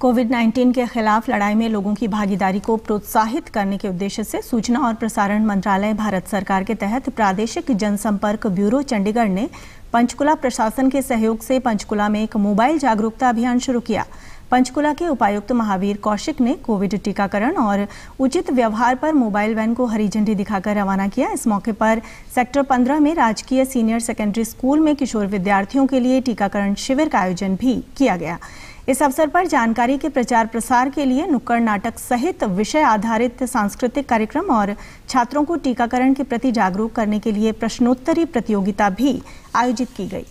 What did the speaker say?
Covid 19 के खिलाफ लड़ाई में लोगों की भागीदारी को प्रोत्साहित करने के उद्देश्य से सूचना और प्रसारण मंत्रालय भारत सरकार के तहत प्रादेशिक जनसंपर्क ब्यूरो चंडीगढ़ ने पंचकुला प्रशासन के सहयोग से पंचकुला में एक मोबाइल जागरूकता अभियान शुरू किया पंचकुला के उपायुक्त महावीर कौशिक ने कोविड टीकाकरण और उचित व्यवहार पर मोबाइल वैन को हरी झंडी दिखाकर रवाना किया इस मौके पर सेक्टर 15 में राजकीय सीनियर सेकेंडरी स्कूल में किशोर विद्यार्थियों के लिए टीकाकरण शिविर का आयोजन भी किया गया इस अवसर पर जानकारी के प्रचार प्रसार के लिए नुक्कड़ नाटक सहित विषय आधारित सांस्कृतिक कार्यक्रम और छात्रों को टीकाकरण के प्रति जागरूक करने के लिए प्रश्नोत्तरी प्रतियोगिता भी आयोजित की गई